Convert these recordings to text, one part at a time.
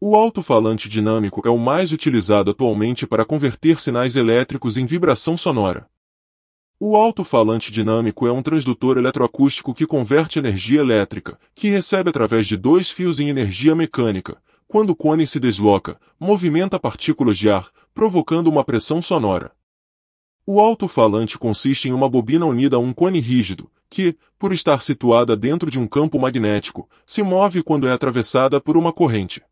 O alto-falante dinâmico é o mais utilizado atualmente para converter sinais elétricos em vibração sonora. O alto-falante dinâmico é um transdutor eletroacústico que converte energia elétrica, que recebe através de dois fios em energia mecânica. Quando o cone se desloca, movimenta partículas de ar, provocando uma pressão sonora. O alto-falante consiste em uma bobina unida a um cone rígido, que, por estar situada dentro de um campo magnético, se move quando é atravessada por uma corrente.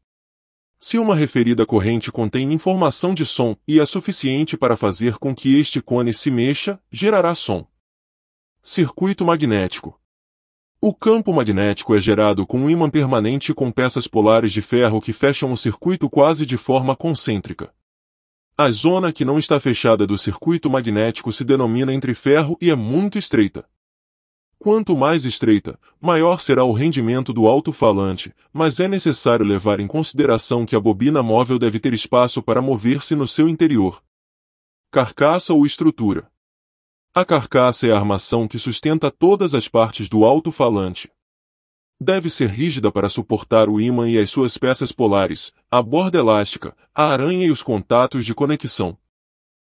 Se uma referida corrente contém informação de som e é suficiente para fazer com que este cone se mexa, gerará som. Circuito magnético. O campo magnético é gerado com um ímã permanente com peças polares de ferro que fecham o circuito quase de forma concêntrica. A zona que não está fechada do circuito magnético se denomina entreferro e é muito estreita. Quanto mais estreita, maior será o rendimento do alto-falante, mas é necessário levar em consideração que a bobina móvel deve ter espaço para mover-se no seu interior. Carcaça ou estrutura. A carcaça é a armação que sustenta todas as partes do alto-falante. Deve ser rígida para suportar o ímã e as suas peças polares, a borda elástica, a aranha e os contatos de conexão.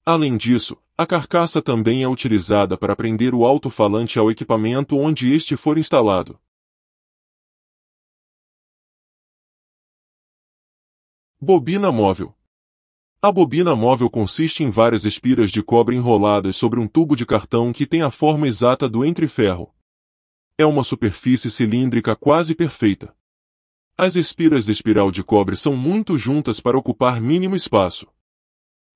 Além disso, a carcaça também é utilizada para prender o alto-falante ao equipamento onde este for instalado. Bobina móvel. A bobina móvel consiste em várias espiras de cobre enroladas sobre um tubo de cartão que tem a forma exata do entreferro. É uma superfície cilíndrica quase perfeita. As espiras de espiral de cobre são muito juntas para ocupar mínimo espaço.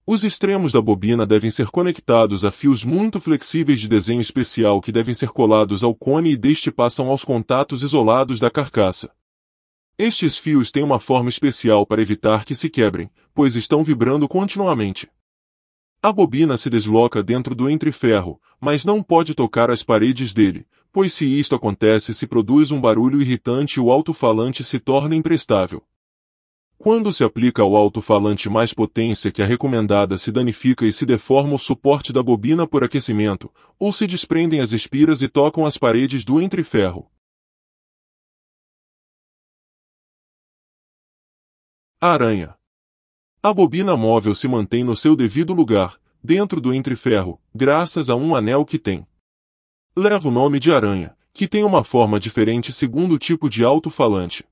Os extremos da bobina devem ser conectados a fios muito flexíveis de desenho especial que devem ser colados ao cone e deste passam aos contatos isolados da carcaça. Estes fios têm uma forma especial para evitar que se quebrem, pois estão vibrando continuamente. A bobina se desloca dentro do entreferro, mas não pode tocar as paredes dele, pois se isto acontece se produz um barulho irritante e o alto-falante se torna imprestável. Quando se aplica ao alto-falante mais potência que a recomendada se danifica e se deforma o suporte da bobina por aquecimento, ou se desprendem as espiras e tocam as paredes do entreferro. A aranha. A bobina móvel se mantém no seu devido lugar, dentro do entreferro, graças a um anel que tem. Leva o nome de aranha, que tem uma forma diferente segundo o tipo de alto-falante.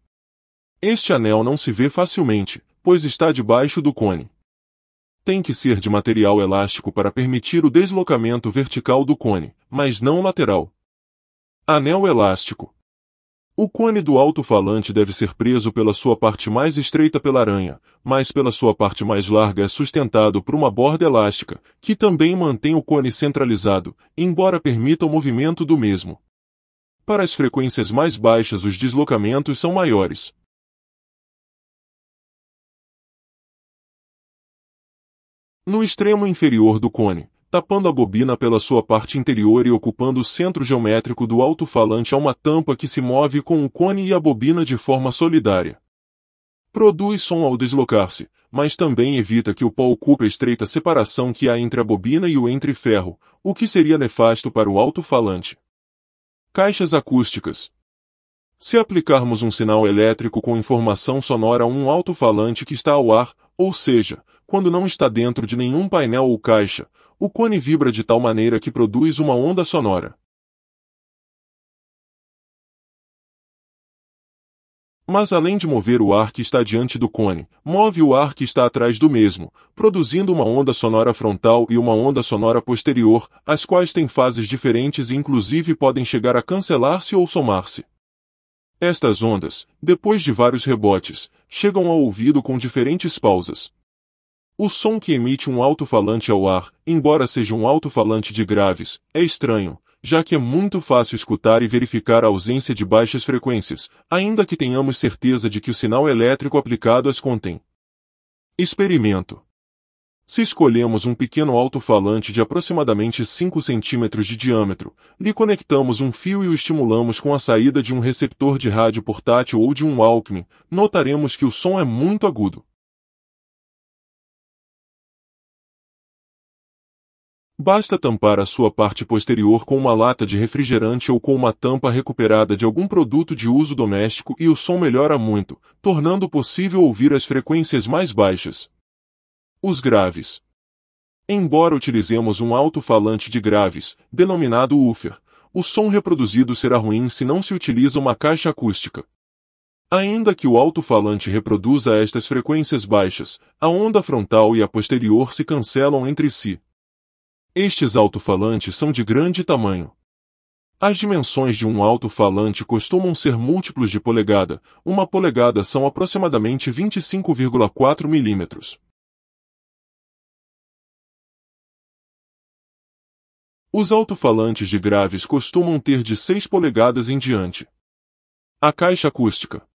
Este anel não se vê facilmente, pois está debaixo do cone. Tem que ser de material elástico para permitir o deslocamento vertical do cone, mas não lateral. Anel elástico. O cone do alto-falante deve ser preso pela sua parte mais estreita pela aranha, mas pela sua parte mais larga é sustentado por uma borda elástica, que também mantém o cone centralizado, embora permita o movimento do mesmo. Para as frequências mais baixas os deslocamentos são maiores, No extremo inferior do cone, tapando a bobina pela sua parte interior e ocupando o centro geométrico do alto-falante há uma tampa que se move com o cone e a bobina de forma solidária. Produz som ao deslocar-se, mas também evita que o pó ocupe a estreita separação que há entre a bobina e o entreferro, o que seria nefasto para o alto-falante. Caixas acústicas. Se aplicarmos um sinal elétrico com informação sonora a um alto-falante que está ao ar, ou seja, quando não está dentro de nenhum painel ou caixa, o cone vibra de tal maneira que produz uma onda sonora. Mas além de mover o ar que está diante do cone, move o ar que está atrás do mesmo, produzindo uma onda sonora frontal e uma onda sonora posterior, as quais têm fases diferentes e inclusive podem chegar a cancelar-se ou somar-se. Estas ondas, depois de vários rebotes, chegam ao ouvido com diferentes pausas, o som que emite um alto-falante ao ar, embora seja um alto-falante de graves, é estranho, já que é muito fácil escutar e verificar a ausência de baixas frequências, ainda que tenhamos certeza de que o sinal elétrico aplicado as contém. Experimento. Se escolhemos um pequeno alto-falante de aproximadamente 5 centímetros de diâmetro, lhe conectamos um fio e o estimulamos com a saída de um receptor de rádio portátil ou de um Walkman, notaremos que o som é muito agudo. Basta tampar a sua parte posterior com uma lata de refrigerante ou com uma tampa recuperada de algum produto de uso doméstico e o som melhora muito, tornando possível ouvir as frequências mais baixas. Os graves. Embora utilizemos um alto-falante de graves, denominado woofer, o som reproduzido será ruim se não se utiliza uma caixa acústica. Ainda que o alto-falante reproduza estas frequências baixas, a onda frontal e a posterior se cancelam entre si, estes alto-falantes são de grande tamanho. As dimensões de um alto-falante costumam ser múltiplos de polegada. Uma polegada são aproximadamente 25,4 milímetros. Os alto-falantes de graves costumam ter de 6 polegadas em diante. A caixa acústica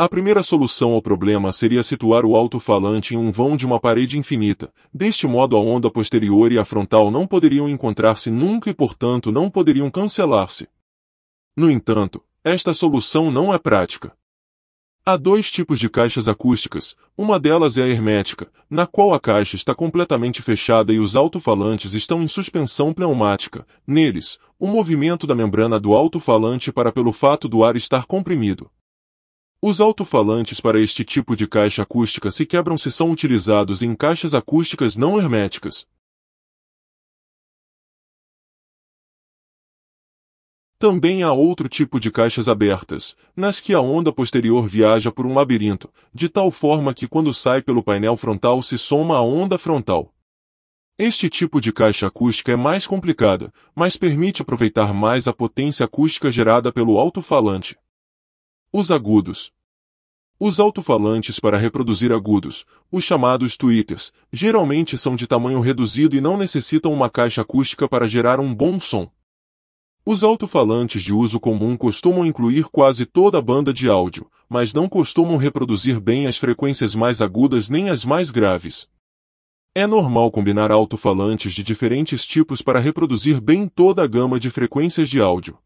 a primeira solução ao problema seria situar o alto-falante em um vão de uma parede infinita. Deste modo, a onda posterior e a frontal não poderiam encontrar-se nunca e, portanto, não poderiam cancelar-se. No entanto, esta solução não é prática. Há dois tipos de caixas acústicas, uma delas é a hermética, na qual a caixa está completamente fechada e os alto-falantes estão em suspensão pneumática. Neles, o movimento da membrana do alto-falante para pelo fato do ar estar comprimido. Os altofalantes para este tipo de caixa acústica se quebram se são utilizados em caixas acústicas não herméticas. Também há outro tipo de caixas abertas, nas que a onda posterior viaja por um labirinto, de tal forma que quando sai pelo painel frontal se soma à onda frontal. Este tipo de caixa acústica é mais complicada, mas permite aproveitar mais a potência acústica gerada pelo alto-falante. Os agudos. Os altofalantes para reproduzir agudos, os chamados tweeters, geralmente são de tamanho reduzido e não necessitam uma caixa acústica para gerar um bom som. Os altofalantes de uso comum costumam incluir quase toda a banda de áudio, mas não costumam reproduzir bem as frequências mais agudas nem as mais graves. É normal combinar altofalantes de diferentes tipos para reproduzir bem toda a gama de frequências de áudio.